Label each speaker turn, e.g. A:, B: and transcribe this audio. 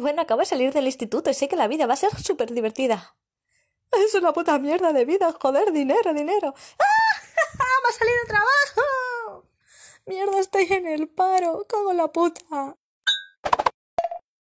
A: Bueno, acabo de salir del instituto y sé que la vida va a ser súper divertida. Es una puta mierda de vida, joder, dinero, dinero. ¡Ah! ¡Me ha salido trabajo!
B: Mierda, estoy en el paro, cago en la puta.